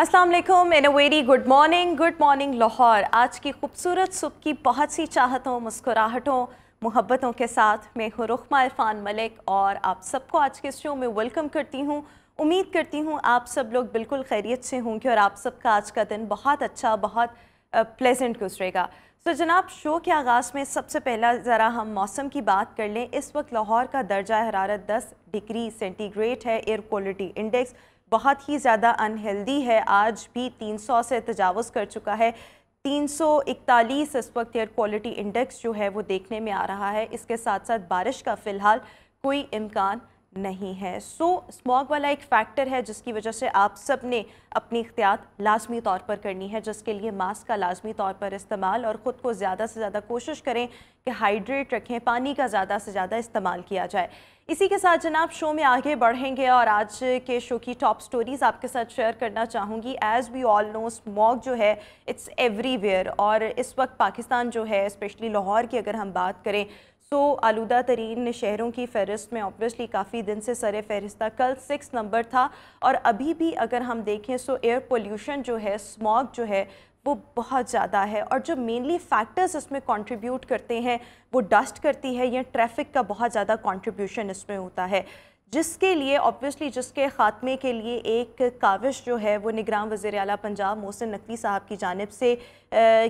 असलम इन very good morning good morning Lahore आज की खूबसूरत सुबह की बहुत सी चाहतों मुस्कुराहटों मोहब्बतों के साथ मैं हूँ रुखमा इरफान मलिक और आप सबको आज के शो में वेलकम करती हूँ उम्मीद करती हूँ आप सब लोग बिल्कुल खैरियत से होंगे और आप सबका आज का दिन बहुत अच्छा बहुत प्लेजेंट गुजरेगा तो जनाब शो के आगाज़ में सबसे पहला ज़रा हम मौसम की बात कर लें इस वक्त लाहौर का दर्जा हरारत 10 डिग्री सेंटीग्रेड है एयर क्वालिटी इंडेक्स बहुत ही ज़्यादा अनहेल्दी है आज भी 300 से तजावज़ कर चुका है 341 इस वक्त एयर क्वालिटी इंडेक्स जो है वो देखने में आ रहा है इसके साथ साथ बारिश का फ़िलहाल कोई इम्कान नहीं है सो स्मॉग वाला एक फैक्टर है जिसकी वजह से आप सब ने अपनी इख्तियात लाजमी तौर पर करनी है जिसके लिए मास्क का लाजमी तौर पर इस्तेमाल और ख़ुद को ज़्यादा से ज़्यादा कोशिश करें कि हाइड्रेट रखें पानी का ज़्यादा से ज़्यादा इस्तेमाल किया जाए इसी के साथ जनाब शो में आगे बढ़ेंगे और आज के शो की टॉप स्टोरीज़ आपके साथ शेयर करना चाहूँगी as we all know smog जो है इट्स एवरीवेयर और इस वक्त पाकिस्तान जो है स्पेशली लाहौर की अगर हम बात करें सो आलूदा तरीन शहरों की फहरिस्त में ऑब्वियसली काफ़ी दिन से सर फहरिस्त था कल सिक्स नंबर था और अभी भी अगर हम देखें सो एयर पोल्यूशन जो है स्मॉग जो है वो बहुत ज़्यादा है और जो मेनली फैक्टर्स इसमें कंट्रीब्यूट करते हैं वो डस्ट करती है या ट्रैफिक का बहुत ज़्यादा कंट्रीब्यूशन इसमें होता है जिसके लिए ऑब्वियसली जिसके ख़ात्मे के लिए एक काविश जो है वो निगरान वज़ी अला पंजाब मोहसिन नकवी साहब की जानब से आ,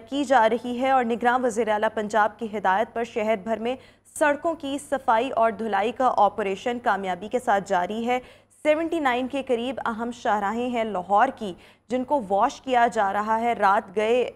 की जा रही है और निगरान वज़ी अला पंजाब की हिदायत पर शहर भर में सड़कों की सफाई और धुलाई का ऑपरेशन कामयाबी के साथ जारी है 79 के करीब अहम शाहराहें हैं लाहौर की जिनको वॉश किया जा रहा है रात गए आ,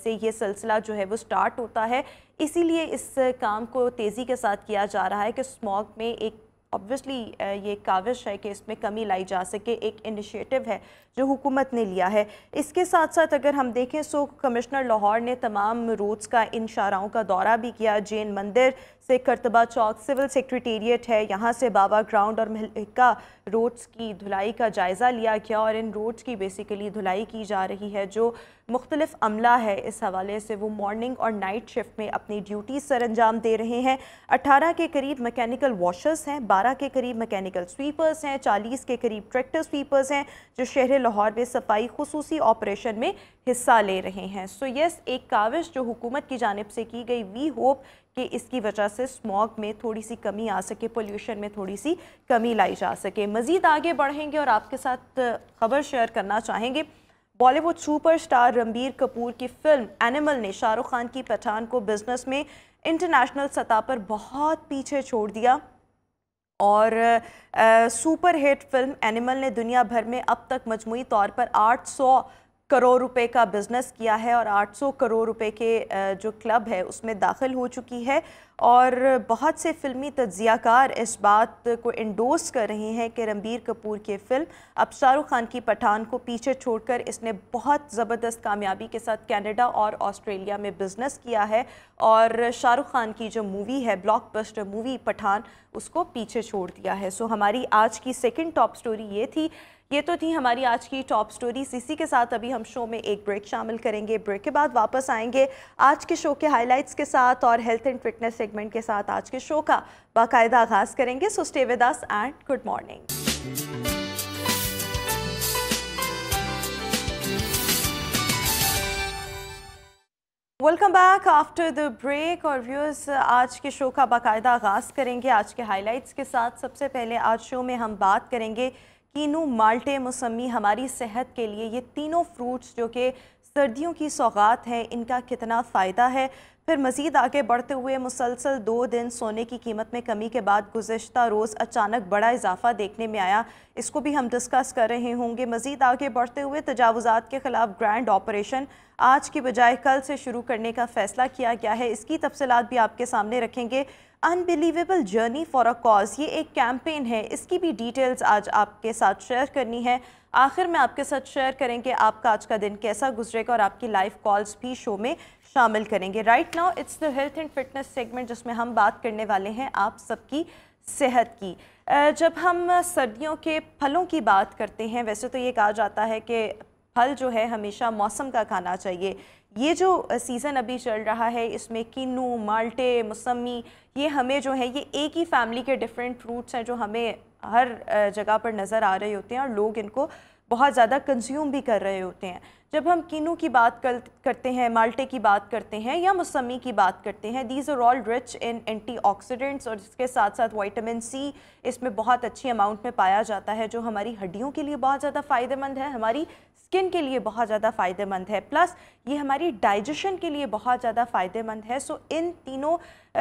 से ये सिलसिला जो है वो स्टार्ट होता है इसीलिए इस काम को तेज़ी के साथ किया जा रहा है कि स्मॉग में एक ऑब्वियसली uh, ये काविश है कि इसमें कमी लाई जा सके एक इनिशिएटिव है जो हुकूमत ने लिया है इसके साथ साथ अगर हम देखें सो कमिश्नर लाहौर ने तमाम रोड्स का इन शाराओं का दौरा भी किया जैन मंदिर से करतबा चौक सिविल सेक्रेटेरिएट है यहाँ से बाबा ग्राउंड और महलिका रोड्स की धुलाई का जायज़ा लिया गया और इन रोड्स की बेसिकली धुलाई की जा रही है जो मुख्तलिफ अमला है इस हवाले से वो मॉर्निंग और नाइट शिफ्ट में अपनी ड्यूटी सर अंजाम दे रहे हैं अट्ठारह के करीब मकैनिकल वॉशर्स हैं बारह के करीब मकैनिकल स्वीपर्स हैं चालीस के करीब ट्रैक्टर स्वीपर्स हैं जो शहर लाहौर में सफाई खसूस ऑपरेशन में हिस्सा ले रहे हैं सो so येस yes, एक काविश जो हुकूमत की जानब से की गई वी होप कि इसकी वजह से स्मॉग में थोड़ी सी कमी आ सके पोल्यूशन में थोड़ी सी कमी लाई जा सके मज़ीद आगे बढ़ेंगे और आपके साथ खबर शेयर करना चाहेंगे बॉलीवुड सुपरस्टार रणबीर कपूर की फिल्म एनिमल ने शाहरुख खान की पठान को बिज़नेस में इंटरनेशनल सतह पर बहुत पीछे छोड़ दिया और सुपर हिट फिल्म एनिमल ने दुनिया भर में अब तक मजमू तौर पर 800 करोड़ रुपए का बिज़नेस किया है और 800 करोड़ रुपए के जो क्लब है उसमें दाखिल हो चुकी है और बहुत से फिल्मी तजियाकार इस बात को इंडोस कर रहे हैं कि रणबीर कपूर की फ़िल्म अब शाहरुख खान की पठान को पीछे छोड़कर इसने बहुत ज़बरदस्त कामयाबी के साथ कनाडा और ऑस्ट्रेलिया में बिज़नेस किया है और शाहरुख खान की जो मूवी है ब्लॉकबस्टर मूवी पठान उसको पीछे छोड़ दिया है सो हमारी आज की सेकेंड टॉप स्टोरी ये थी ये तो थी हमारी आज की टॉप स्टोरी इसी के साथ अभी हम शो में एक ब्रेक शामिल करेंगे ब्रेक के बाद वापस आएंगे आज के शो के हाइलाइट्स के साथ और हेल्थ एंड फिटनेस सेगमेंट के साथ आज के शो का बाकायदा आगाज़ करेंगे so stay with us and good morning welcome back after the break और व्यूअर्स आज के शो का बाकायदा आगाज़ करेंगे आज के हाइलाइट्स के साथ सबसे पहले आज शो में हम बात करेंगे कीनू माल्टे मौसमी हमारी सेहत के लिए ये तीनों फ्रूट्स जो कि सर्दियों की सौगात हैं इनका कितना फ़ायदा है फिर मज़ीद आगे बढ़ते हुए मुसलसल दो दिन सोने की कीमत में कमी के बाद गुजशत रोज़ अचानक बड़ा इजाफा देखने में आया इसको भी हम डिस्कस कर रहे होंगे मज़ीद आगे बढ़ते हुए तजावज़ात के ख़िलाफ़ ग्रैंड ऑपरेशन आज की बजाय कल से शुरू करने का फ़ैसला किया गया है इसकी तफसलत भी आपके सामने रखेंगे unbelievable journey for a cause ये एक कैंपेन है इसकी भी डिटेल्स आज आपके साथ शेयर करनी है आखिर में आपके साथ शेयर करेंगे आपका आज का दिन कैसा गुजरेगा और आपकी लाइव कॉल्स भी शो में शामिल करेंगे right now it's the health and fitness segment जिसमें हम बात करने वाले हैं आप सबकी सेहत की जब हम सर्दियों के फलों की बात करते हैं वैसे तो ये कहा जाता है कि फल जो है हमेशा मौसम का खाना चाहिए ये जो सीज़न अभी चल रहा है इसमें किन्नू माल्टे मौसमी ये हमें जो है ये एक ही फैमिली के डिफरेंट फ्रूट्स हैं जो हमें हर जगह पर नज़र आ रहे होते हैं और लोग इनको बहुत ज़्यादा कंज्यूम भी कर रहे होते हैं जब हम किनू की बात कर, करते हैं माल्टे की बात करते हैं या मौसमी की बात करते हैं these are all rich in anti और इसके साथ साथ वाइटामिन सी इसमें बहुत अच्छी अमाउंट में पाया जाता है जो हमारी हड्डियों के लिए बहुत ज़्यादा फ़ायदेमंद है हमारी स्किन के लिए बहुत ज़्यादा फ़ायदेमंद है प्लस ये हमारी डाइजेशन के लिए बहुत ज़्यादा फ़ायदेमंद है सो इन तीनों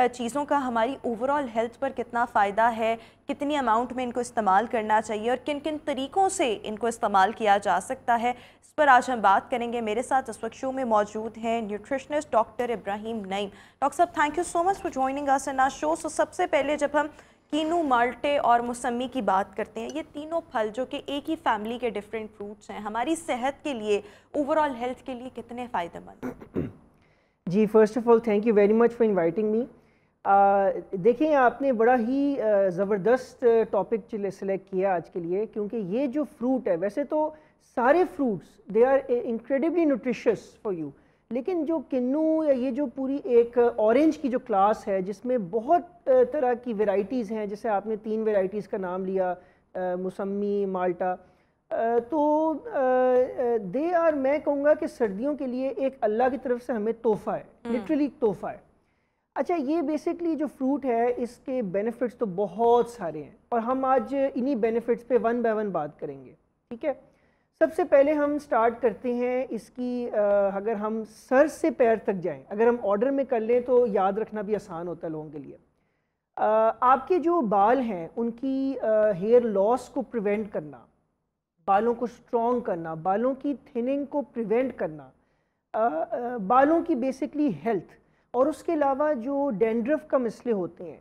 चीज़ों का हमारी ओवरऑल हेल्थ पर कितना फ़ायदा है कितनी अमाउंट में इनको इस्तेमाल करना चाहिए और किन किन तरीक़ों से इनको इस्तेमाल किया जा सकता है इस पर आज हम बात करेंगे मेरे साथ इस वक्त शो में मौजूद हैं nutritionist doctor Ibrahim Naeem doctor साहब thank you so much for joining us in our show so सबसे पहले जब हम कीनू माल्टे और मौसमी की बात करते हैं ये तीनों फल जो कि एक ही फैमिली के डिफरेंट फ्रूट्स हैं हमारी सेहत के लिए ओवरऑल हेल्थ के लिए कितने फ़ायदेमंद जी first of all thank you very much for inviting me देखें आपने बड़ा ही ज़बरदस्त टॉपिक सेलेक्ट किया आज के लिए क्योंकि ये जो फ्रूट है वैसे तो सारे fruits they are incredibly nutritious for you लेकिन जो किन्नू या ये जो पूरी एक ऑरेंज की जो क्लास है जिसमें बहुत तरह की वेराइटीज़ हैं जैसे आपने तीन वेराइटीज़ का नाम लिया मौसमी माल्टा तो दे आर मैं कहूँगा कि सर्दियों के लिए एक अल्लाह की तरफ से हमें तोहफ़ा है लिटरली हम्म। तोहफ़ा है अच्छा ये बेसिकली जो फ्रूट है इसके बेनिफिट्स तो बहुत सारे हैं और हम आज इन्हीं बेनिफिट्स पे वन बाय वन बात करेंगे ठीक है सबसे पहले हम स्टार्ट करते हैं इसकी अगर हम सर से पैर तक जाएं अगर हम ऑर्डर में कर लें तो याद रखना भी आसान होता है लोगों के लिए आपके जो बाल हैं उनकी हेयर लॉस को प्रिवेंट करना बालों को स्ट्रॉन्ग करना बालों की थिनिंग को प्रिवेंट करना आ, आ, बालों की बेसिकली हेल्थ और उसके अलावा जो डेंड्रफ का मसले होते हैं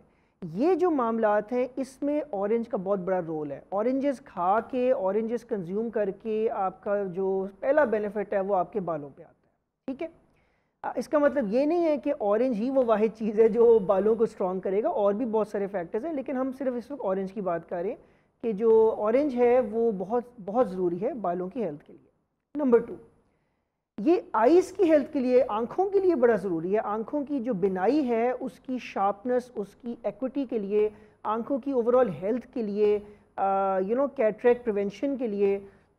ये जो मामला हैं इसमें ऑरेंज का बहुत बड़ा रोल है ऑरेंजेस खा के ऑरेंजेस कंज्यूम करके आपका जो पहला बेनिफिट है वो आपके बालों पे आता है ठीक है इसका मतलब ये नहीं है कि ऑरेंज ही वो वाहि चीज़ है जो बालों को स्ट्रॉन्ग करेगा और भी बहुत सारे फैक्टर्स हैं लेकिन हम सिर्फ इस वक्त ऑरेंज की बात करें कि जो ऑरेंज है वो बहुत बहुत ज़रूरी है बालों की हेल्थ के लिए नंबर टू ये आइज़ की हेल्थ के लिए आँखों के लिए बड़ा ज़रूरी है आँखों की जो बिनाई है उसकी शार्पनेस उसकी एक्विटी के लिए आँखों की ओवरऑल हेल्थ के लिए यू नो कैट्रैक प्रिवेंशन के लिए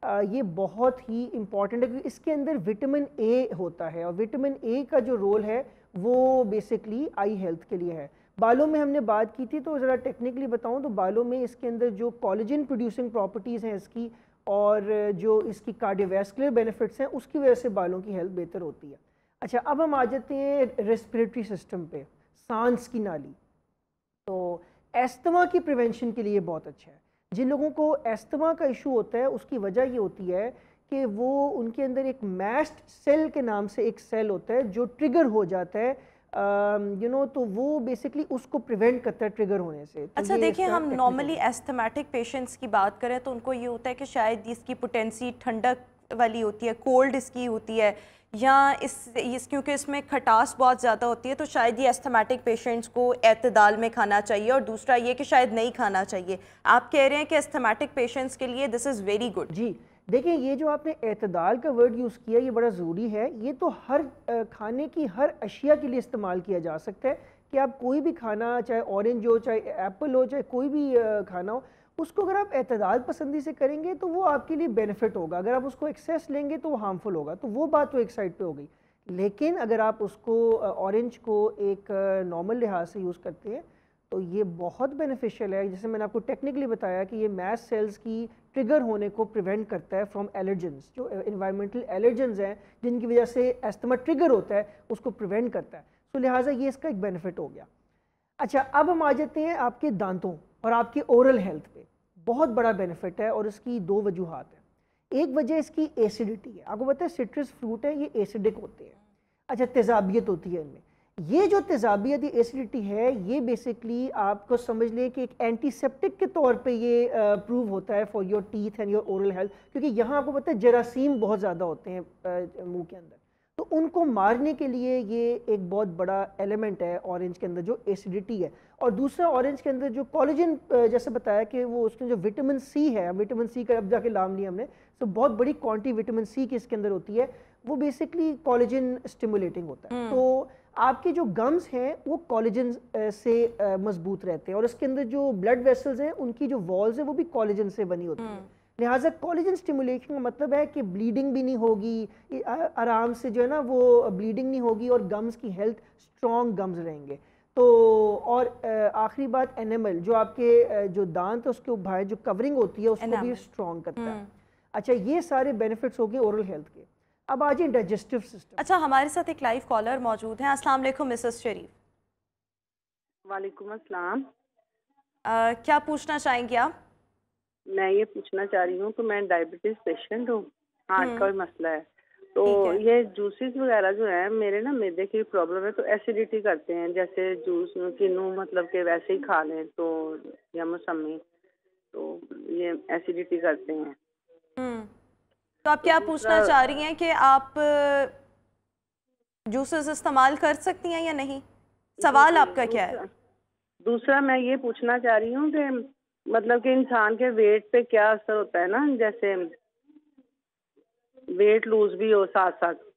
आ, ये बहुत ही इम्पॉर्टेंट है क्योंकि इसके अंदर विटामिन ए होता है और विटामिन ए का जो रोल है वो बेसिकली आई हेल्थ के लिए है बालों में हमने बात की थी तो ज़रा टेक्निकली बताऊँ तो बालों में इसके अंदर जो कॉलेजन प्रोड्यूसिंग प्रॉपर्टीज़ हैं इसकी और जो इसकी कार्डियोवैस्कुलर बेनिफिट्स हैं उसकी वजह से बालों की हेल्थ बेहतर होती है अच्छा अब हम आ जाते हैं रेस्पिरेटरी सिस्टम पे सांस की नाली तो एस्थमा की प्रिवेंशन के लिए बहुत अच्छा है जिन लोगों को एस्थमा का इशू होता है उसकी वजह ये होती है कि वो उनके अंदर एक मैस्ड सेल के नाम से एक सेल होता है जो ट्रिगर हो जाता है यू um, नो तो वो बेसिकली उसको प्रिवेंट करता है ट्रिगर होने से तो अच्छा देखिए हम नॉर्मली एस्थमेटिक पेशेंट्स की बात करें तो उनको ये होता है कि शायद इसकी पोटेंसी ठंडक वाली होती है कोल्ड इसकी होती है या इस, इस क्योंकि इसमें खटास बहुत ज़्यादा होती है तो शायद ये एस्थमेटिक पेशेंट्स को एतदाल में खाना चाहिए और दूसरा ये कि शायद नहीं खाना चाहिए आप कह रहे हैं कि एस्थमेटिक पेशेंट्स के लिए दिस इज़ वेरी गुड जी देखें ये जो आपने अतदाल का वर्ड यूज़ किया ये बड़ा ज़रूरी है ये तो हर खाने की हर अशिया के लिए इस्तेमाल किया जा सकता है कि आप कोई भी खाना चाहे ऑरेंज हो चाहे एप्पल हो चाहे कोई भी खाना हो उसको अगर आप अतदाल पसंदी से करेंगे तो वो आपके लिए बेनिफिट होगा अगर आप उसको एक्सेस लेंगे तो वो हार्मफुल होगा तो वो बात तो एक साइड पर हो गई लेकिन अगर आप उसको ऑरेंज को एक नॉर्मल लिहाज से यूज़ करते हैं तो ये बहुत बेनिफिशियल है जैसे मैंने आपको टेक्निकली बताया कि ये मैथ सेल्स की ट्रिगर होने को प्रिवेंट करता है फ्रॉम एलर्जेंस जो इन्वायरमेंटल एलर्जेंस हैं जिनकी वजह से एस्तमा ट्रिगर होता है उसको प्रिवेंट करता है तो लिहाजा ये इसका एक बेनिफिट हो गया अच्छा अब हम आ जाते हैं आपके दांतों और आपके ओरल हेल्थ पे बहुत बड़ा बेनिफिट है और इसकी दो वजूहत हैं एक वजह इसकी एसिडिटी है आपको पता है सिट्रस फ्रूट है ये एसिडिक होते हैं अच्छा तेजाबियत होती है इनमें ये जो तेजाबियत एसिडिटी है ये बेसिकली आपको समझ लें कि एक एंटीसेप्टिक के तौर पे ये प्रूव होता है for your teeth and your oral health क्योंकि यहाँ आपको पता है जरासीम बहुत ज़्यादा होते हैं मुंह के अंदर तो उनको मारने के लिए ये एक बहुत बड़ा एलिमेंट है ऑरेंज के अंदर जो एसिडिटी है और दूसरा ऑरेंज के अंदर जो कॉलेजन जैसे बताया कि वो उसमें जो विटामिन सी है विटामिन सी का अब जाके नाम लिया हमने तो बहुत बड़ी क्वान्टी विटामिन सी की इसके अंदर होती है वो बेसिकली कॉलेजन स्टिमुलेटिंग होता है हम्म। तो आपके जो गम्स हैं वो कॉलेजन से मजबूत रहते हैं और इसके अंदर जो ब्लड वेसल्स हैं उनकी जो वॉल्स हैं वो भी कॉलेजन से बनी होती हैं हम्म। लिहाजा कॉलेजन स्टिमुलेशन का मतलब है कि ब्लीडिंग भी नहीं होगी आराम से जो है ना वो ब्लीडिंग नहीं होगी और गम्स की हेल्थ स्ट्रॉन्ग गम्स रहेंगे तो और आखिरी बात एनिमल जो आपके जो दांत है उसके बाहर जो कवरिंग होती है उसको भी स्ट्रॉन्ग करता है हम्म। अच्छा ये सारे बेनिफिट्स हो गए ओरल हेल्थ के अब आज डाइजेस्टिव सिस्टम अच्छा हमारे साथ एक लाइव कॉलर मौजूद हैं अस्सलाम वालेकुम मिसेस शरीफ वालेकुम अस्सलाम क्या पूछना चाहेंगे आप मैं ये पूछना चाह रही हूँ कि मैं डायबिटीज़ पेशेंट हूँ हार्ट का हम्म। मसला है तो है। ये जूसेस वगैरह जो है मेरे ना मेदे की प्रॉब्लम है तो एसिडिटी करते हैं जैसे जूस किनू मतलब के वैसे ही खा लें तो या मौसमी तो ये एसिडिटी करते हैं हम्म। तो आप क्या पूछना तो- चाह रही हैं कि आप जूसेस इस्तेमाल कर सकती हैं या नहीं सवाल आपका क्या है दूसरा मैं ये पूछना चाह रही हूँ कि मतलब कि इंसान के वेट पे क्या असर होता है ना जैसे वेट लूज भी हो साथ साथ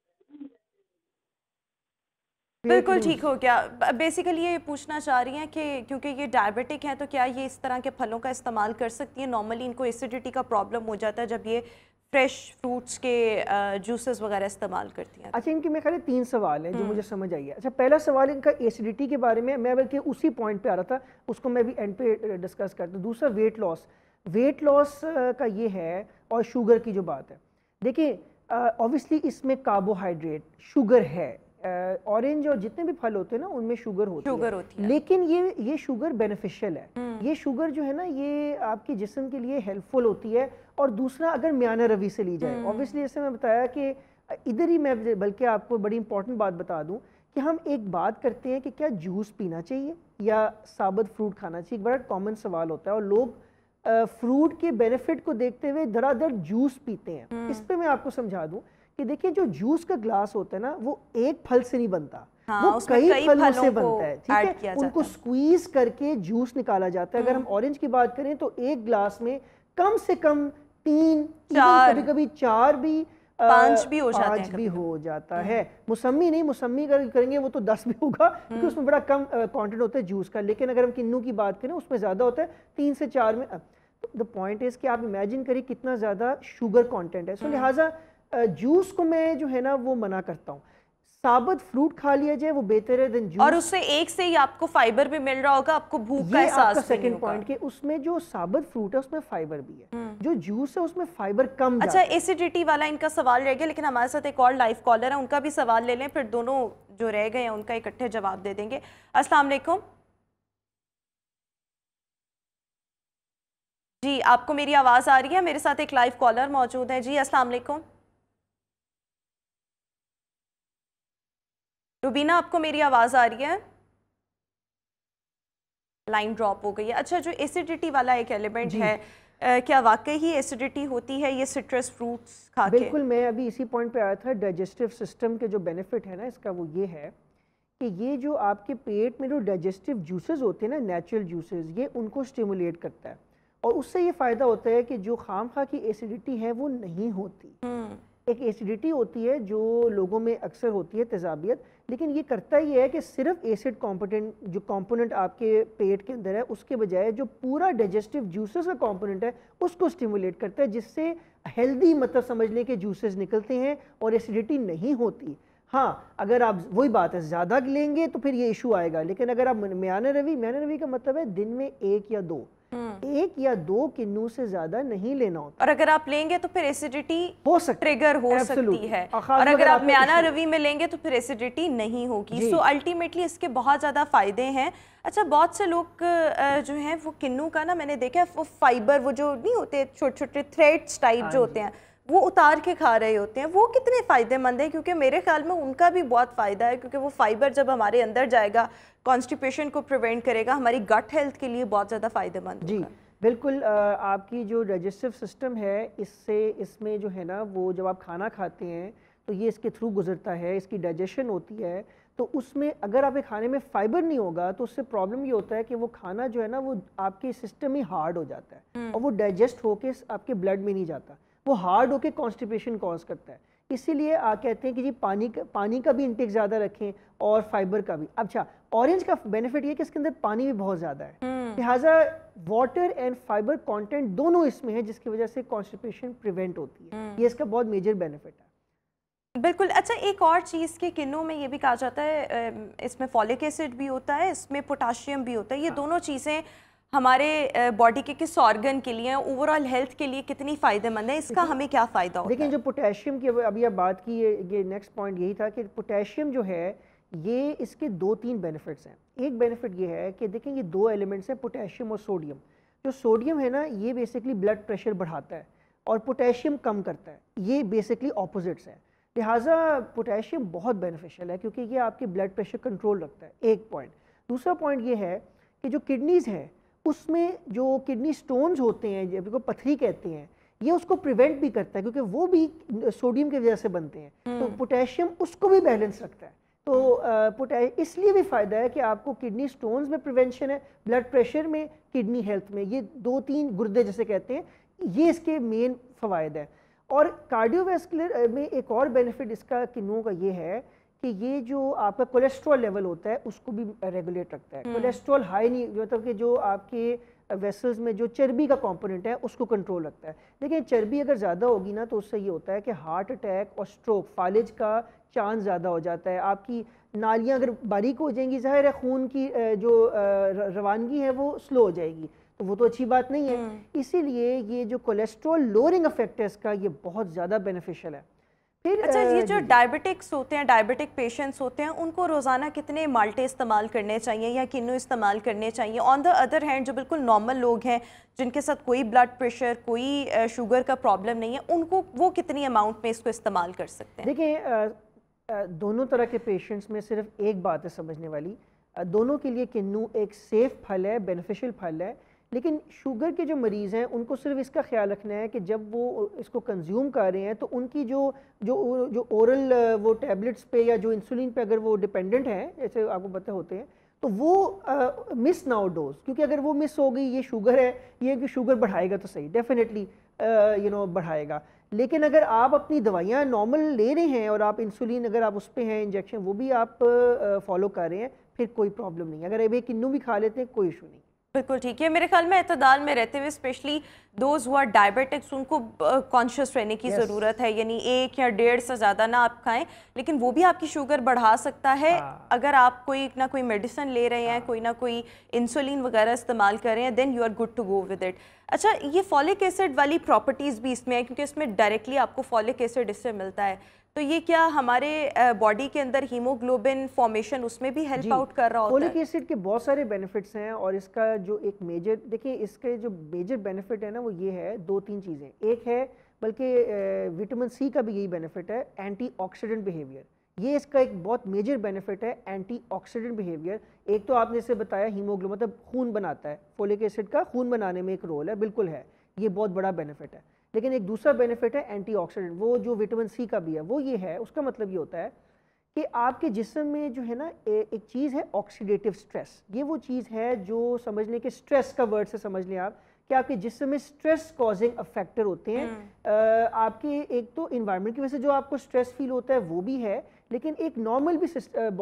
बिल्कुल ठीक हो गया बेसिकली ये पूछना चाह रही हैं कि क्योंकि ये डायबिटिक है तो क्या ये इस तरह के फलों का इस्तेमाल कर सकती है नॉर्मली इनको एसिडिटी का प्रॉब्लम हो जाता है जब ये फ्रेश फ्रूट्स के जूसेस वगैरह इस्तेमाल करती हैं अच्छा इनके मेरे ख्याल तीन सवाल हैं जो हम्म। मुझे समझ आई है अच्छा पहला सवाल इनका एसिडिटी के बारे में मैं बल्कि उसी पॉइंट पे आ रहा था उसको मैं भी एंड पे डिस्कस करता हूँ दूसरा वेट लॉस वेट लॉस का ये है और शुगर की जो बात है देखिए ऑब्वियसली इसमें कार्बोहाइड्रेट शुगर है ऑरेंज और जितने भी फल होते हैं ना उनमें शुगर होती शुगर होती है लेकिन ये ये शुगर बेनिफिशियल है हम्म। ये शुगर जो है ना ये आपके जिसम के लिए हेल्पफुल होती है और दूसरा अगर म्याना रवि से ली जाए ऑब्वियसली हम्म। जैसे मैं बताया कि इधर ही मैं बल्कि आपको बड़ी इंपॉर्टेंट बात बता दूं कि हम एक बात करते हैं कि क्या जूस पीना चाहिए या साबुत फ्रूट खाना चाहिए एक बड़ा कॉमन सवाल होता है और लोग फ्रूट के बेनिफिट को देखते हुए धड़ाधड़ जूस पीते हैं हम्म। इस पर मैं आपको समझा दूँ कि देखिए जो जूस का ग्लास होता है ना वो एक फल से नहीं बनता हाँ, वो कई, कई फलों से बनता है ठीक है उनको स्क्वीज करके जूस निकाला जाता है अगर हम्म। हम ऑरेंज की बात करें तो एक ग्लास में कम से कम तीन चार कभी कभी चार भी पांच भी हो जाते हैं भी हो जाता हम्म। है मुसम्मी नहीं मुसम्मी अगर करेंगे वो तो दस भी होगा हम्म। क्योंकि उसमें बड़ा कम कॉन्टेंट होता है जूस का लेकिन अगर हम किन्नू की बात करें उसमें ज़्यादा होता है तीन से चार में द पॉइंट इज़ कि आप इमेजिन करिए कितना ज़्यादा शुगर कॉन्टेंट है सो हम्म। लिहाजा जूस को मैं जो है ना वो मना करता हूँ साबुत फ्रूट खा लिया जाए वो बेहतर है देन जूस और उससे एक से ही आपको फाइबर भी मिल रहा होगा आपको भूख का एहसास सेकंड पॉइंट के उसमें जो साबुत फ्रूट है उसमें फाइबर भी है हम्म। जो जूस है उसमें फाइबर कम अच्छा एसिडिटी वाला इनका सवाल रह गया लेकिन हमारे साथ एक और लाइफ कॉलर है उनका भी सवाल ले लें फिर दोनों जो रह गए हैं उनका इकट्ठे जवाब दे देंगे अस्सलाम वालेकुम जी आपको मेरी आवाज़ आ रही है मेरे साथ एक लाइव कॉलर मौजूद है जी अस्सलाम वालेकुम रुबीना आपको मेरी आवाज़ आ रही है लाइन ड्रॉप हो गई है अच्छा जो एसिडिटी वाला एक एलिमेंट है आ, क्या वाकई ही एसिडिटी होती है ये सिट्रस फ्रूट्स खा बिल्कुल के बिल्कुल मैं अभी इसी पॉइंट पे आया था डाइजेस्टिव सिस्टम के जो बेनिफिट है ना इसका वो ये है कि ये जो आपके पेट में जो डाइजेस्टिव जूसेस होते हैं ना नेचुरल जूसेस ये उनको स्टिमुलेट करता है और उससे ये फ़ायदा होता है कि जो खाम खा की एसिडिटी है वो नहीं होती हम्म। एक एसिडिटी होती है जो लोगों में अक्सर होती है तेजाबियत लेकिन ये करता ही है कि सिर्फ एसिड कॉम्पोटेंट जो कॉम्पोनेंट आपके पेट के अंदर है उसके बजाय जो पूरा डाइजेस्टिव जूसेस का कॉम्पोनेंट है उसको स्टिमुलेट करता है जिससे हेल्दी मतलब समझ लें कि जूसेस निकलते हैं और एसिडिटी नहीं होती हाँ अगर आप वही बात है ज़्यादा लेंगे तो फिर ये इशू आएगा लेकिन अगर आप म्यान रवि म्यान रवि का मतलब है दिन में एक या दो हम्म। एक या दो किन्नू से ज्यादा नहीं लेना होता और अगर आप लेंगे तो फिर एसिडिटी हो सकती ट्रिगर हो सकती है और अगर आप म्याना रवि में लेंगे तो फिर एसिडिटी नहीं होगी सो अल्टीमेटली इसके बहुत ज्यादा फायदे हैं अच्छा बहुत से लोग जो हैं वो किन्नू का ना मैंने देखा वो फाइबर वो जो नहीं होते छोटे छोटे थ्रेड्स टाइप जो हाँ होते हैं वो उतार के खा रहे होते हैं वो कितने फ़ायदेमंद है क्योंकि मेरे ख्याल में उनका भी बहुत फ़ायदा है क्योंकि वो फाइबर जब हमारे अंदर जाएगा कॉन्स्टिपेशन को प्रिवेंट करेगा हमारी गट हेल्थ के लिए बहुत ज़्यादा फ़ायदेमंद जी बिल्कुल आपकी जो डाइजेस्टिव सिस्टम है इससे इसमें जो है ना वो जब आप खाना खाते हैं तो ये इसके थ्रू गुजरता है इसकी डाइजेशन होती है तो उसमें अगर आपके खाने में फाइबर नहीं होगा तो उससे प्रॉब्लम ये होता है कि वो खाना जो है ना वो आपके सिस्टम ही हार्ड हो जाता है हम्म। और वो डाइजेस्ट होके आपके ब्लड में नहीं जाता वो हार्ड होके कॉन्स्टिपेशन कॉज करता है इसीलिए कहते हैं कि जी पानी का पानी का भी इंटेक ज़्यादा रखें और फाइबर का भी अच्छा ऑरेंज का बेनिफिट ये कि इसके अंदर पानी भी बहुत ज़्यादा है हम्म। लिहाजा वाटर एंड फाइबर कंटेंट दोनों इसमें है जिसकी वजह से कॉन्स्टिपेशन प्रिवेंट होती है हम्म। ये इसका बहुत मेजर बेनिफिट है बिल्कुल अच्छा एक और चीज़ के किन्नों में ये भी कहा जाता है इसमें फॉलिक एसिड भी होता है इसमें पोटाशियम भी होता है ये हाँ। दोनों चीज़ें हमारे बॉडी के किस ऑर्गन के लिए ओवरऑल हेल्थ के लिए कितनी फ़ायदेमंद है इसका हमें क्या फ़ायदा होगा लेकिन जो पोटेशियम की अभी आप बात की ये ये नेक्स्ट पॉइंट यही था कि पोटेशियम जो है ये इसके दो तीन बेनिफिट्स हैं एक बेनिफिट ये है कि देखें ये दो एलिमेंट्स हैं पोटेशियम और सोडियम जो सोडियम है ना ये बेसिकली ब्लड प्रेशर बढ़ाता है और पोटेशियम कम करता है ये बेसिकली ऑपोजिट्स हैं लिहाजा पोटेशियम बहुत बेनिफिशियल है क्योंकि ये आपके ब्लड प्रेशर कंट्रोल रखता है एक पॉइंट दूसरा पॉइंट ये है कि जो किडनीज़ हैं उसमें जो किडनी स्टोन्स होते हैं जिनको पथरी कहते हैं ये उसको प्रिवेंट भी करता है क्योंकि वो भी सोडियम की वजह से बनते हैं हम्म। तो पोटेशियम उसको भी बैलेंस रखता है तो पोटैश इसलिए भी फ़ायदा है कि आपको किडनी स्टोन्स में प्रिवेंशन है ब्लड प्रेशर में किडनी हेल्थ में ये दो तीन गुर्दे जैसे कहते हैं ये इसके मेन फ़वाद है और कार्डियोवेस्कुलर में एक और बेनिफिट इसका किन्नुओं का ये है कि ये जो आपका कोलेस्ट्रॉल लेवल होता है उसको भी रेगुलेट रखता है कोलेस्ट्रॉल हम्म। हाई नहीं मतलब कि जो आपके वेसल्स में जो चर्बी का कंपोनेंट है उसको कंट्रोल रखता है लेकिन चर्बी अगर ज़्यादा होगी ना तो उससे ये होता है कि हार्ट अटैक और स्ट्रोक फालिज का चांस ज़्यादा हो जाता है आपकी नालियाँ अगर बारीक हो जाएंगी ज़ाहिर है खून की जो रवानगी है वो स्लो हो जाएगी तो वो तो अच्छी बात नहीं है हम्म। इसीलिए ये जो कोलेस्ट्रॉल लोअरिंग है इसका ये बहुत ज़्यादा बेनिफिशियल है फिर अच्छा ये जो डायबिटिक्स होते हैं डायबिटिक पेशेंट्स होते हैं उनको रोज़ाना कितने माल्टे इस्तेमाल करने चाहिए या किन्नू इस्तेमाल करने चाहिए ऑन द अदर हैंड जो बिल्कुल नॉर्मल लोग हैं जिनके साथ कोई ब्लड प्रेशर कोई शुगर का प्रॉब्लम नहीं है उनको वो कितनी अमाउंट में इसको इस्तेमाल कर सकते हैं देखिए दोनों तरह के पेशेंट्स में सिर्फ एक बात है समझने वाली दोनों के लिए किन्नू एक सेफ़ फल है बेनिफिशियल फल है लेकिन शुगर के जो मरीज़ हैं उनको सिर्फ इसका ख्याल रखना है कि जब वो इसको कंज्यूम कर रहे हैं तो उनकी जो जो जो ओरल वो टैबलेट्स पे या जो इंसुलिन पे अगर वो डिपेंडेंट हैं जैसे आपको पता होते हैं तो वो आ, मिस ना हो डोज क्योंकि अगर वो मिस हो गई ये शुगर है ये कि शुगर बढ़ाएगा तो सही डेफिनेटली यू नो बढ़ाएगा लेकिन अगर आप अपनी दवाइयाँ नॉर्मल ले रहे हैं और आप इंसुलिन अगर आप उस पर हैं इंजेक्शन वो भी आप फॉलो कर रहे हैं फिर कोई प्रॉब्लम नहीं अगर अब एक किन्नू भी खा लेते हैं कोई इशू नहीं बिल्कुल ठीक है मेरे ख्याल में अतदाल में रहते हुए स्पेशली दोज हुआ डायबिटिक्स उनको कॉन्शियस रहने की yes. ज़रूरत है यानी एक या डेढ़ से ज़्यादा ना आप खाएं लेकिन वो भी आपकी शुगर बढ़ा सकता है आ, हाँ। अगर आप कोई ना कोई मेडिसिन ले रहे हैं आ, हाँ। कोई ना कोई इंसुलिन वगैरह इस्तेमाल कर रहे हैं then you are good to go with it अच्छा ये फॉलिक एसिड वाली प्रॉपर्टीज़ भी इसमें है क्योंकि इसमें डायरेक्टली आपको फॉलिक एसिड इससे मिलता है तो ये क्या हमारे बॉडी के अंदर हीमोग्लोबिन फॉर्मेशन उसमें भी हेल्प आउट कर रहा होता है एसिड के बहुत सारे बेनिफिट्स हैं और इसका जो एक मेजर देखिए इसके जो मेजर बेनिफिट है ना वो ये है दो तीन चीज़ें एक है बल्कि विटामिन सी का भी यही बेनिफिट है एंटी ऑक्सीडेंट बिहेवियर ये इसका एक बहुत मेजर बेनिफिट है एंटी ऑक्सीडेंट बिहेवियर एक तो आपने इसे बताया हीमोग्लोबिन मतलब खून बनाता है फोलिक एसिड का खून बनाने में एक रोल है बिल्कुल है ये बहुत बड़ा बेनिफिट है लेकिन एक दूसरा बेनिफिट है एंटीऑक्सीडेंट वो जो विटामिन सी का भी है वो ये है उसका मतलब ये होता है कि आपके जिसम में जो है ना ए, एक चीज़ है ऑक्सीडेटिव स्ट्रेस ये वो चीज़ है जो समझ लें कि स्ट्रेस का वर्ड से समझ लें आप कि आपके जिसम में स्ट्रेस कॉजिंग अफेक्टर होते हैं हम्म। आपके एक तो इन्वायरमेंट की वजह से जो आपको स्ट्रेस फील होता है वो भी है लेकिन एक नॉर्मल भी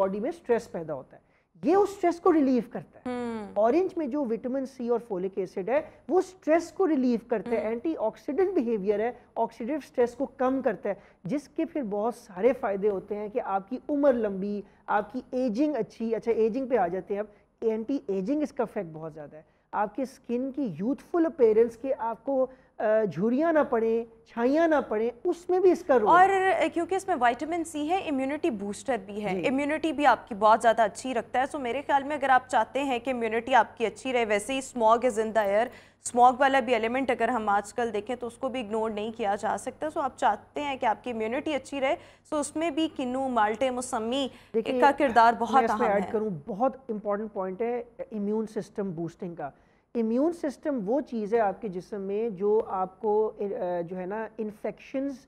बॉडी में स्ट्रेस पैदा होता है ये उस स्ट्रेस को रिलीव करता है ऑरेंज हम्म। में जो विटामिन सी और फोलिक एसिड है वो स्ट्रेस को रिलीव करता हम्म। है एंटीऑक्सीडेंट बिहेवियर है ऑक्सीडेटिव स्ट्रेस को कम करता है जिसके फिर बहुत सारे फायदे होते हैं कि आपकी उम्र लंबी आपकी एजिंग अच्छी अच्छा एजिंग पे आ जाते हैं अब एंटी एजिंग इसका इफेक्ट बहुत ज़्यादा है आपके स्किन की यूथफुल अपेयरेंस के आपको झुरियाँ ना पड़ें छाइयाँ ना पड़ें उसमें भी इसका रोल और क्योंकि इसमें विटामिन सी है इम्यूनिटी बूस्टर भी है इम्यूनिटी भी आपकी बहुत ज़्यादा अच्छी रखता है सो मेरे ख्याल में अगर आप चाहते हैं कि इम्यूनिटी आपकी अच्छी रहे वैसे ही smog is in the air smog वाला भी एलिमेंट अगर हम आजकल देखें तो उसको भी इग्नोर नहीं किया जा सकता सो आप चाहते हैं कि आपकी इम्यूनिटी अच्छी रहे सो उसमें भी किन्नू माल्टे मौसमी का किरदार बहुत ऐड करूँ बहुत इंपॉर्टेंट पॉइंट है इम्यून सिस्टम बूस्टिंग का इम्यून सिस्टम वो चीज़ है आपके जिसम में जो आपको जो है ना इन्फेक्शंस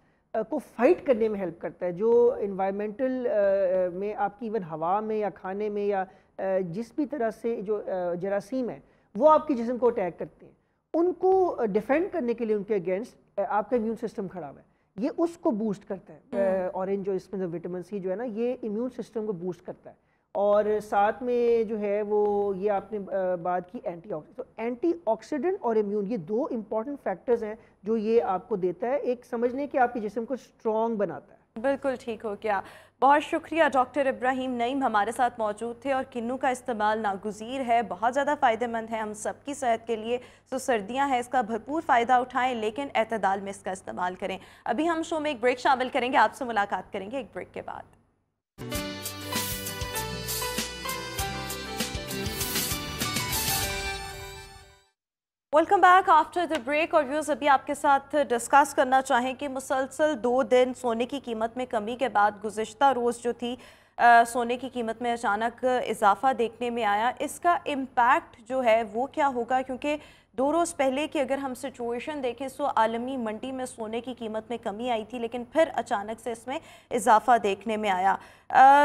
को फाइट करने में हेल्प करता है जो इन्वायरमेंटल में आपकी इवन हवा में या खाने में या जिस भी तरह से जो जरासीम है वो आपके जिसम को अटैक करते हैं उनको डिफेंड करने के लिए उनके अगेंस्ट आपका इम्यून सिस्टम खराब है ये उसको बूस्ट करता है ऑरेंज हम्म। जो इसमें जो विटामिन सी जो है ना ये इम्यून सिस्टम को बूस्ट करता है और साथ में जो है वो ये आपने बात की एंटीऑक्सीडेंट तो एंटीऑक्सीडेंट और इम्यून ये दो इम्पॉर्टेंट फैक्टर्स हैं जो ये आपको देता है एक समझने के आपके जिसम को स्ट्रॉन्ग बनाता है बिल्कुल ठीक हो गया बहुत शुक्रिया डॉक्टर इब्राहिम नईम हमारे साथ मौजूद थे और किन्नू का इस्तेमाल नागुजीर है बहुत ज़्यादा फ़ायदेमंद है हम सबकी सेहत के लिए तो सर्दियां हैं इसका भरपूर फ़ायदा उठाएं लेकिन अतदाल में इसका इस्तेमाल करें अभी हम शो में एक ब्रेक शामिल करेंगे आपसे मुलाकात करेंगे एक ब्रेक के बाद welcome back after the break और व्यूज़ अभी आपके साथ डिस्कस करना चाहें कि मुसलसल दो दिन सोने की कीमत में कमी के बाद गुज्त रोज़ जो थी सोने की कीमत में अचानक इजाफा देखने में आया इसका इम्पैक्ट जो है वो क्या होगा क्योंकि दो रोज़ पहले की अगर हम सिचुएशन देखें सो तो आलमी मंडी में सोने की कीमत में कमी आई थी लेकिन फिर अचानक से इसमें इजाफा देखने में आया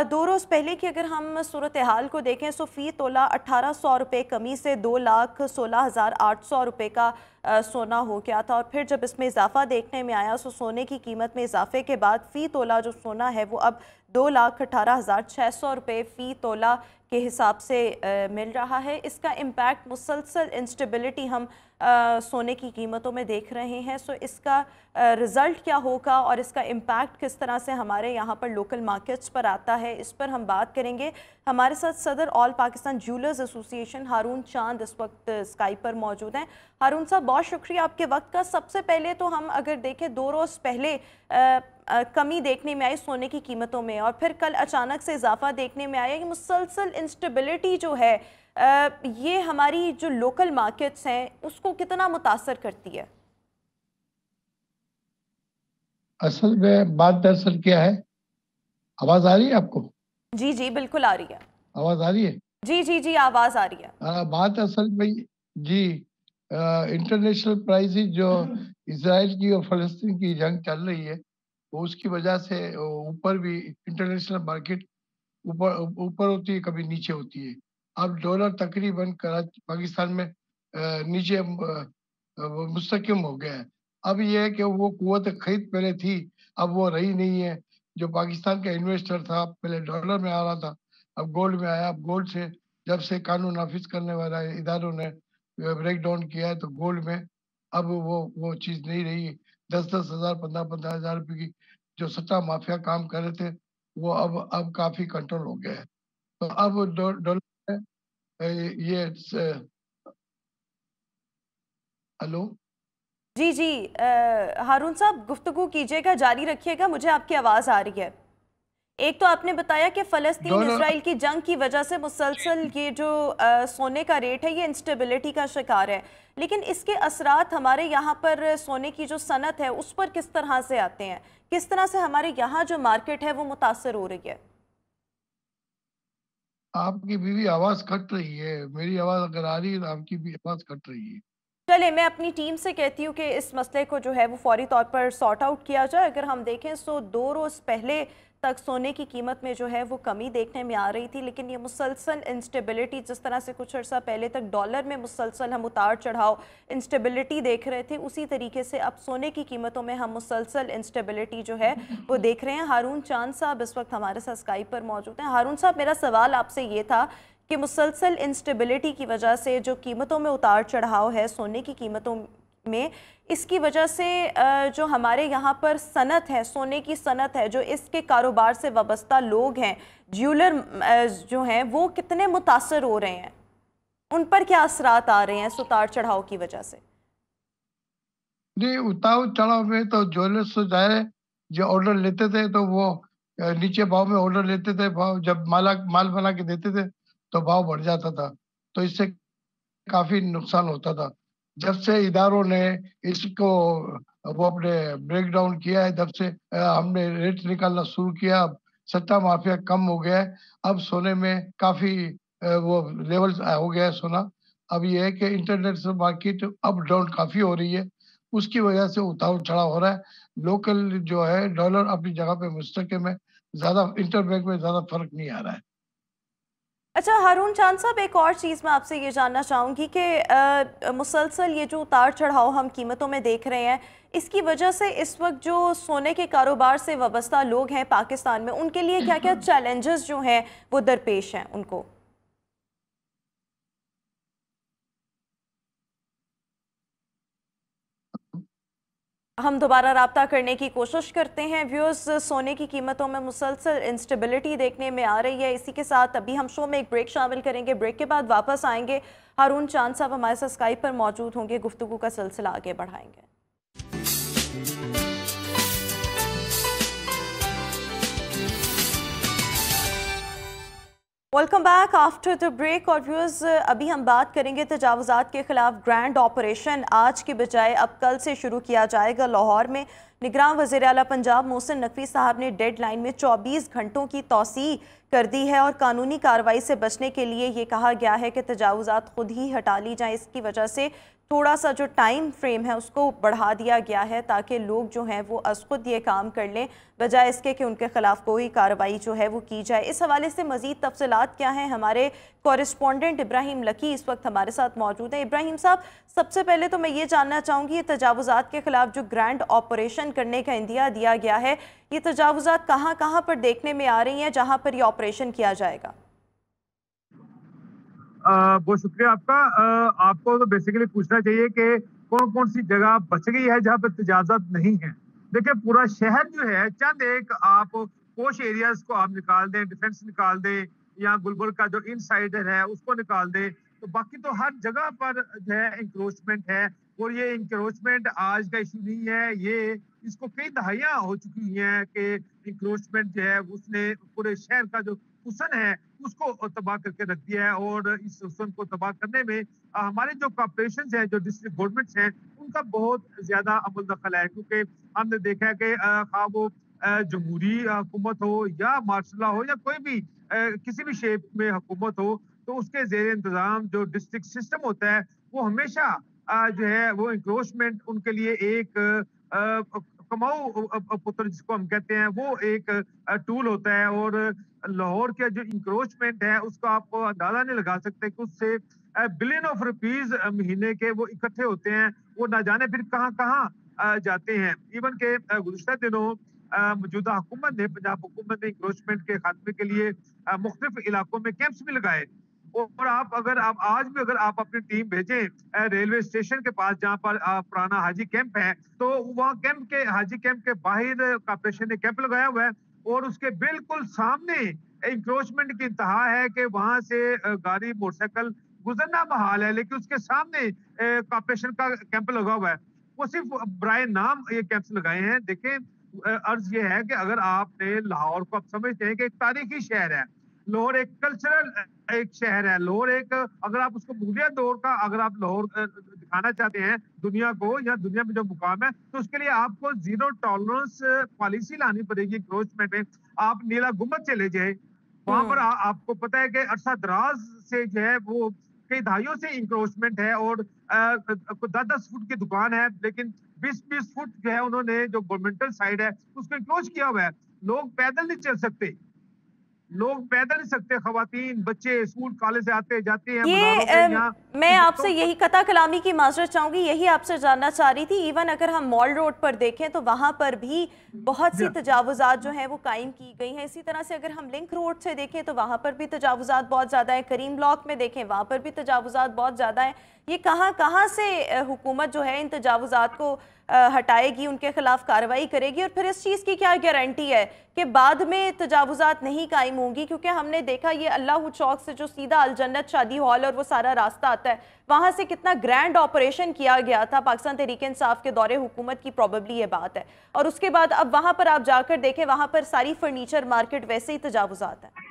दो रोज़ पहले की अगर हम सूरत हाल को देखें सो तो फ़ी तोला अट्ठारह सौ रुपये कमी से दो लाख सोलह हज़ार आठ सौ रुपये का आ, सोना हो गया था और फिर जब इसमें इजाफा देखने में आया सो तो सोने की कीमत में इजाफे के बाद फ़ी तोला जो सोना है वो अब दो लाख अठारह हज़ार छः सौ रुपये फ़ी तोला के हिसाब से आ, मिल रहा है इसका इम्पैक्ट मुसलसल इंस्टेबिलिटी हम आ, सोने की कीमतों में देख रहे हैं सो इसका रिज़ल्ट क्या होगा और इसका इम्पैक्ट किस तरह से हमारे यहाँ पर लोकल मार्केट्स पर आता है इस पर हम बात करेंगे हमारे साथ सदर all Pakistan jewellers association Haroon Chand इस वक्त स्काई पर मौजूद हैं हारून साहब बहुत शुक्रिया आपके वक्त का सबसे पहले तो हम अगर देखें दो रोज़ पहले आ, आ, कमी देखने में आई सोने की कीमतों में और फिर कल अचानक से इजाफा देखने में आया कि मुसलसल इंस्टेबिलिटी जो है ये हमारी जो लोकल मार्केट्स हैं उसको कितना मुतासर करती है असल में बात दरअसल क्या है आवाज आ रही है आपको जी जी बिल्कुल आ रही है आवाज आ रही है जी जी जी आवाज आ रही है आ, बात असल में जी इंटरनेशनल प्राइस जो इसराइल की और फलस्तीन की जंग चल रही है वो तो उसकी वजह से ऊपर भी इंटरनेशनल मार्केट ऊपर ऊपर होती है कभी नीचे होती है अब डॉलर तकरीबन पाकिस्तान में नीचे मुस्तकम हो गया है अब यह है कि वो कुत खरीद पहले थी अब वो रही नहीं है जो पाकिस्तान का इन्वेस्टर था पहले डॉलर में आ रहा था अब गोल्ड में आया अब गोल्ड से जब से कानून नाफिज करने वाला इधारों ने ब्रेक डाउन किया है तो गोल्ड में अब वो वो चीज़ नहीं रही दस दस हज़ार पंद्रह पंद्रह हज़ार रुपये की जो सच्चा माफिया काम कर रहे थे वो अब अब काफ़ी कंट्रोल हो गया है तो अब डॉलर ये eh, हेलो eh. जी जी eh, हारून साहब गुफ्तु कीजिएगा जारी रखिएगा मुझे आपकी आवाज़ आ रही है एक तो आपने बताया कि फ़लस्तीन इसराइल की जंग की वजह से मुसलसल ये जो आ, सोने का रेट है ये इंस्टेबिलिटी का शिकार है लेकिन इसके असरात हमारे यहाँ पर सोने की जो सनत है उस पर किस तरह से आते हैं किस तरह से हमारे यहाँ जो मार्केट है वो मुतासर हो रही है आपकी बीवी आवाज कट रही है मेरी आवाज अगर आ रही है तो आपकी भी आवाज कट रही है चले मैं अपनी टीम से कहती हूँ कि इस मसले को जो है वो फौरी तौर पर सॉर्ट आउट किया जाए अगर हम देखें तो दो रोज़ पहले तक सोने की कीमत में जो है वो कमी देखने में आ रही थी लेकिन ये मुसलसल इंस्टेबिलिटी जिस तरह से कुछ अर्सा पहले तक डॉलर में मुसलसल हम उतार चढ़ाव इंस्टेबिलिटी देख रहे थे उसी तरीके से अब सोने की कीमतों में हम मुसलसल इंस्टेबिलिटी जो है वो देख रहे हैं हारून चांद साहब इस वक्त हमारे साथ स्काइप पर मौजूद हैं हारून साहब मेरा सवाल आपसे ये था कि मुसलसल इंस्टेबिलिटी की वजह से जो कीमतों में उतार चढ़ाव है सोने की कीमतों में इसकी वजह से जो हमारे यहाँ पर सनत है सोने की सनत है जो इसके कारोबार से वाबस्ता लोग हैं ज्वेलर जो हैं वो कितने मुतासर हो रहे हैं उन पर क्या असरात आ रहे हैं उतार चढ़ाव की वजह से जी उतार चढ़ाव में तो ज्वेलर्स तो जाहिर जो ऑर्डर लेते थे तो वो नीचे भाव में ऑर्डर लेते थे भाव जब माला माल बना के देते थे तो भाव बढ़ जाता था तो इससे काफी नुकसान होता था जब से इधारों ने इसको वो अपने ब्रेक डाउन किया है जब से हमने रेट निकालना शुरू किया अब सट्टा माफिया कम हो गया है अब सोने में काफी वो लेवल हो गया है सोना अब ये है कि इंटरनेशनल मार्केट अप डाउन काफी हो रही है उसकी वजह से उतार चढ़ाव हो रहा है लोकल जो है डॉलर अपनी जगह पे मुस्तकम है ज्यादा इंटरबैंक में ज्यादा फर्क नहीं आ रहा है अच्छा हारून चांद साहब एक और चीज़ मैं आपसे ये जानना चाहूँगी कि मुसलसल ये जो उतार चढ़ाव हम कीमतों में देख रहे हैं इसकी वजह से इस वक्त जो सोने के कारोबार से वाबस्ता लोग हैं पाकिस्तान में उनके लिए क्या क्या चैलेंजेस जो हैं वो दरपेश हैं उनको हम दोबारा रबता करने की कोशिश करते हैं व्यूअर्स सोने की कीमतों में मुसलसल इंस्टेबिलिटी देखने में आ रही है इसी के साथ अभी हम शो में एक ब्रेक शामिल करेंगे ब्रेक के बाद वापस आएंगे हारून चांद साहब हमारे साथ स्काइप पर मौजूद होंगे गुफ्तु का सिलसिला आगे बढ़ाएंगे welcome back after the break और व्यूज़ अभी हम बात करेंगे तजावज़ात के ख़िलाफ़ ग्रैंड ऑपरेशन आज के बजाय अब कल से शुरू किया जाएगा लाहौर में निगरान वजीर अला पंजाब मोहसिन नकवी साहब ने डेड लाइन में 24 घंटों की तोसी कर दी है और कानूनी कार्रवाई से बचने के लिए ये कहा गया है कि तजावज़ात खुद ही हटा ली जाए इसकी वजह से थोड़ा सा जो टाइम फ्रेम है उसको बढ़ा दिया गया है ताकि लोग जो हैं वो अस खुद ये काम कर लें बजाय इसके कि उनके ख़िलाफ़ कोई कार्रवाई जो है वो की जाए इस हवाले से मज़ीद तफसलत क्या हैं हमारे कॉरस्पॉन्डेंट इब्राहिम लकी इस वक्त हमारे साथ मौजूद हैं इब्राहिम साहब सबसे पहले तो मैं ये जानना चाहूँगी ये तजावज़ात के ख़िलाफ़ जो ग्रैंड ऑपरेशन करने का इंदिया दिया गया है ये तजावज़ात कहाँ कहाँ पर देखने में आ रही हैं जहाँ पर यह ऑपरेशन किया जाएगा बहुत शुक्रिया आपका आपको तो बेसिकली पूछना चाहिए कि कौन कौन सी जगह बच गई है जहाँ पे तजाजत नहीं है देखिए पूरा शहर जो है चंद एक आप कोश एरियाज को आप निकाल दें डिफेंस निकाल दें या गुलबुल का जो इनसाइडर है उसको निकाल दें तो बाकी तो हर जगह पर जो है इंक्रोचमेंट है और ये इंक्रोचमेंट आज का इशू नहीं है ये इसको कई दहाइया हो चुकी हैं कि इंक्रोचमेंट जो है उसने पूरे शहर का जो हुसन है उसको तबाह करके रख दिया है और इस हुसन को तबाह करने में हमारे जो कॉपरेशन हैं जो डिस्ट्रिक्ट गवर्नमेंट्स हैं उनका बहुत ज्यादा अमल दखल है क्योंकि हमने देखा है कि खा वो जमहूरी हुकूमत हो या मार्शला हो या कोई भी किसी भी शेप में हुकूमत हो तो उसके जेर इंतजाम जो डिस्ट्रिक्ट सिस्टम होता है वो हमेशा जो है वो इंक्रोचमेंट उनके लिए एक कमाऊ पुत्र जिसको हम कहते हैं वो एक टूल होता है और लाहौर का जो इंक्रोचमेंट है उसको आप अंदाजा नहीं लगा सकते कि उससे बिलियन ऑफ रुपीज महीने के वो इकट्ठे होते हैं वो ना जाने फिर कहाँ कहाँ जाते हैं इवन के गुजशत दिनों मौजूदा हुकूमत ने पंजाब हुकूमत ने इंक्रोचमेंट के खात्मे के लिए मुख्तलिफ इलाकों में कैंप्स भी लगाए और आप अगर आप आज भी अगर आप अपनी टीम भेजें रेलवे स्टेशन के पास जहाँ पर पुराना हाजी कैंप है तो वहाँ कैंप के हाजी कैंप के बाहर कॉर्पोरेशन ने कैंप लगाया हुआ है और उसके बिल्कुल सामने इंक्रोचमेंट की इंतहा है कि वहां से गाड़ी मोटरसाइकिल गुजरना बहाल है लेकिन उसके सामने कॉर्पोरेशन का कैंप लगा हुआ है वो सिर्फ ब्राय नाम ये कैंप लगाए हैं देखें अर्ज ये है कि अगर आपने लाहौर को आप समझते हैं कि एक तारीखी शहर है लाहौर एक कल्चरल एक शहर है लाहौर एक अगर आप उसको मुगलिया दौर का अगर आप लाहौर दिखाना चाहते हैं दुनिया को या दुनिया में जो मुकाम है तो उसके लिए आपको जीरो टॉलरेंस पॉलिसी लानी पड़ेगी में आप नीला गुम्बद चले जाए वहां पर हम्म। आ, आपको पता है कि अरसा दराज से जो है वो कई दहाइयों से इंक्रोचमेंट है और दस दस फुट की दुकान है लेकिन बीस बीस फुट जो है उन्होंने जो गवर्नमेंटल साइड है उसको इंक्रोच किया हुआ है लोग पैदल नहीं चल सकते लोग पैदल सकते खातन बच्चे स्कूल कॉलेज से आते जाते हैं ये मैं तो आपसे यही कथा कलामी की माजरत चाहूंगी यही आपसे जानना चाह रही थी इवन अगर हम मॉल रोड पर देखें तो वहाँ पर भी बहुत सी तजावजात जो है वो कायम की गई हैं इसी तरह से अगर हम लिंक रोड से देखें तो वहाँ पर भी तजावजात बहुत ज़्यादा है करीम ब्लॉक में देखें वहाँ पर भी तजावजात बहुत ज़्यादा है ये कहाँ कहाँ से हुकूमत जो है इन तजावज़ात को हटाएगी उनके ख़िलाफ़ कार्रवाई करेगी और फिर इस चीज़ की क्या गारंटी है कि बाद में तजावज़ात नहीं कायम होंगी क्योंकि हमने देखा ये अल्लाह चौक से जो सीधा अलजन्नत शादी हॉल और वो सारा रास्ता आता है वहाँ से कितना ग्रैंड ऑपरेशन किया गया था पाकिस्तान तहरीक इंसाफ के दौरे हुकूमत की प्रॉबली ये बात है और उसके बाद अब वहाँ पर आप जाकर देखें वहाँ पर सारी फर्नीचर मार्केट वैसे ही तजावज़ात है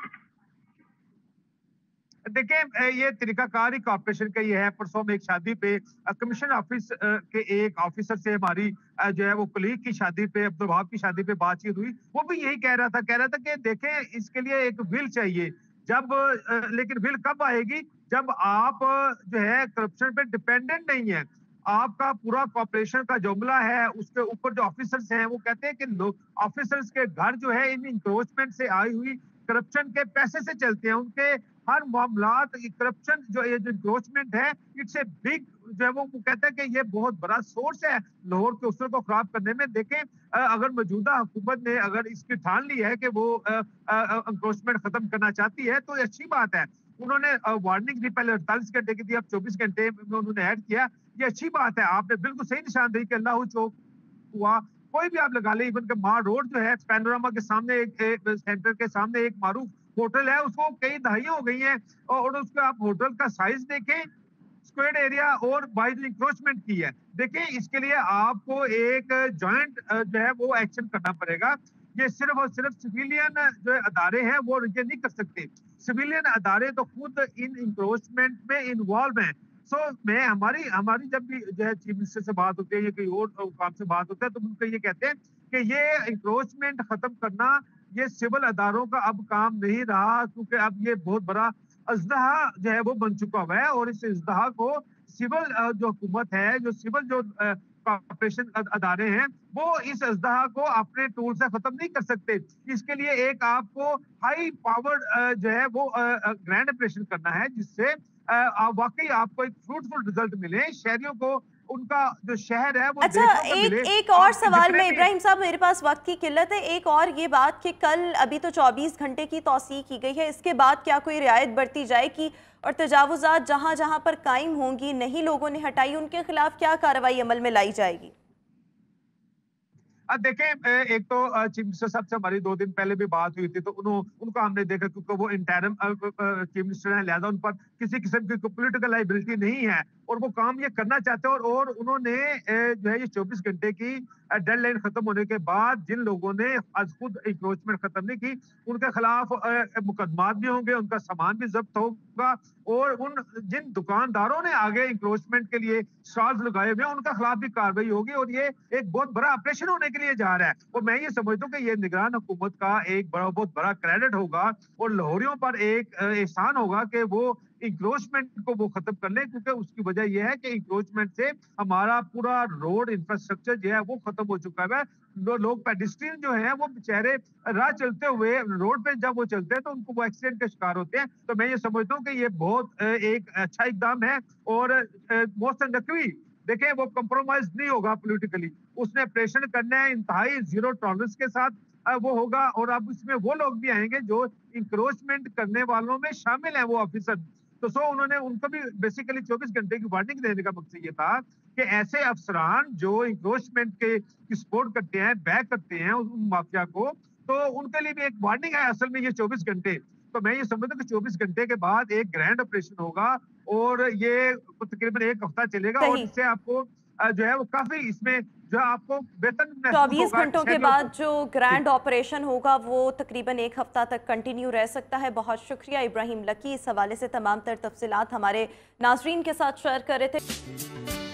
देखिए ये तरीकाकार कॉरपोरेशन का ये है परसों में एक शादी पे कमीशन ऑफिस के एक ऑफिसर से हमारी जो है वो कलीग की शादी पे अब्दुल वहाब की शादी पे बातचीत हुई वो भी यही कह रहा था कह रहा था कि देखें इसके लिए एक विल चाहिए जब लेकिन विल कब आएगी जब आप जो है करप्शन पे डिपेंडेंट नहीं है आपका पूरा कॉपरेशन का जुमला है उसके ऊपर जो ऑफिसर्स हैं वो कहते हैं कि ऑफिसर्स के घर जो है इन इंक्रोचमेंट से आई हुई करप्शन के पैसे से चलते हैं उनके हर मामलात करप्शन जो ये जो इंक्रोचमेंट है इट्स ए बिग जो है वो कहते हैं कि ये बहुत बड़ा सोर्स है लाहौर के उसर को खराब करने में देखें अगर मौजूदा हुकूमत ने अगर इसकी ठान ली है कि वो इंक्रोचमेंट खत्म करना चाहती है तो अच्छी बात है उन्होंने वार्निंग दी पहले अड़तालीस घंटे की थी अब चौबीस घंटे में उन्होंने ऐड किया ये अच्छी बात है आपने बिल्कुल सही निशान दी कि अल्लाह चौक हुआ कोई भी आप लगा ले इवन के मार रोड जो है पैनोरामा के सामने एक सेंटर के सामने एक मारूफ होटल है उसको कई दहाइयां हो गई है और उसका आप होटल का साइज देखें स्क्वेड एरिया और बाइज इंक्रोचमेंट की है देखें इसके लिए आपको एक ज्वाइंट जो है वो एक्शन करना पड़ेगा ये सिर्फ और सिर्फ सिविलियन जो अदारे हैं वो ये नहीं कर सकते सिविलियन अदारे तो खुद इन इंक्रोचमेंट में इन्वॉल्व हैं सो so, मैं हमारी हमारी जब भी जो है चीफ मिनिस्टर से बात होती है या कोई और काम से बात होता है तो उनका ये कहते हैं कि ये इंक्रोचमेंट खत्म करना ये सिविल अदारों का अब काम नहीं रहा क्योंकि अब ये बहुत बड़ा अजदहा जो है वो बन चुका हुआ है और इस अजदहा को सिविल जो हुकूमत है जो सिविल जो कॉपरेशन अदारे हैं वो इस अजदहा को अपने टूल से खत्म नहीं कर सकते इसके लिए एक आपको हाई पावर जो है वो ग्रैंड ऑपरेशन करना है जिससे वाकई आपको एक फ्रूटफुल रिजल्ट मिले शहरियों को उनका जो शहर है वो अच्छा एक एक और सवाल में इब्राहिम साहब मेरे पास वक्त की किल्लत है एक और ये बात कि कल अभी तो 24 घंटे की तोसी की गई है इसके बाद क्या कोई रियायत बढ़ती जाएगी और तजावजात जहां जहां पर कायम होंगी नहीं लोगों ने हटाई उनके खिलाफ क्या कार्रवाई अमल में लाई जाएगी अब देखें एक तो चीफ मिनिस्टर साहब से हमारी दो दिन पहले भी बात हुई थी तो उन्हों, उनको हमने देखा क्योंकि वो इंटरम चीफ मिनिस्टर हैं लिहाजा उन पर किसी किस्म की पोलिटिकल लाइबिलिटी नहीं है और वो काम ये करना चाहते हैं और, और उन्होंने जो है ये चौबीस घंटे की डेड लाइन खत्म होने के बाद जिन लोगों ने आज खुद इंक्रोचमेंट खत्म नहीं की उनके खिलाफ मुकदमा भी होंगे उनका सामान भी जब्त होगा और उन जिन दुकानदारों ने आगे इंक्रोचमेंट के लिए स्टॉल्स लगाए हुए हैं उनके खिलाफ भी कार्रवाई होगी और ये एक बहुत बड़ा ऑपरेशन होने के लिए जा रहा है और मैं ये समझता हूँ कि ये निगरान हुकूमत का एक बड़ा बहुत बड़ा क्रेडिट होगा और लाहौरियों पर एक एहसान होगा कि वो इंक्रोचमेंट को वो खत्म कर ले क्योंकि उसकी वजह यह है कि इंक्रोचमेंट से हमारा पूरा रोड इंफ्रास्ट्रक्चर जो है वो खत्म हो चुका है लोग पेडिस्ट्रियन जो है वो बेचारे राह चलते हुए रोड पे जब वो चलते हैं तो उनको वो एक्सीडेंट का शिकार होते हैं तो मैं ये समझता हूँ कि ये बहुत एक अच्छा इकदाम है और मोहसन नकवी देखें वो कंप्रोमाइज नहीं होगा पोलिटिकली उसने प्रेशन करना है इंतहाई जीरो टॉलरेंस के साथ वो होगा और अब इसमें वो लोग भी आएंगे जो इंक्रोचमेंट करने वालों में शामिल हैं वो ऑफिसर तो सो उन्होंने उनको भी बेसिकली 24 घंटे की वार्निंग देने का मकसद ये था कि ऐसे अफसरान जो इंक्रोचमेंट के सपोर्ट करते हैं बैक करते हैं उन माफिया को तो उनके लिए भी एक वार्निंग है असल में ये 24 घंटे तो मैं ये समझता हूँ कि 24 घंटे के बाद एक ग्रैंड ऑपरेशन होगा और ये तकरीबन एक हफ्ता चलेगा और इससे आपको जो है वो काफी इसमें जो आपको वेतन चौबीस घंटों के बाद जो ग्रैंड ऑपरेशन होगा वो तकरीबन एक हफ्ता तक कंटिन्यू रह सकता है बहुत शुक्रिया इब्राहिम लकी इस हवाले से तमाम तर तफसीत हमारे नाजरीन के साथ शेयर कर रहे थे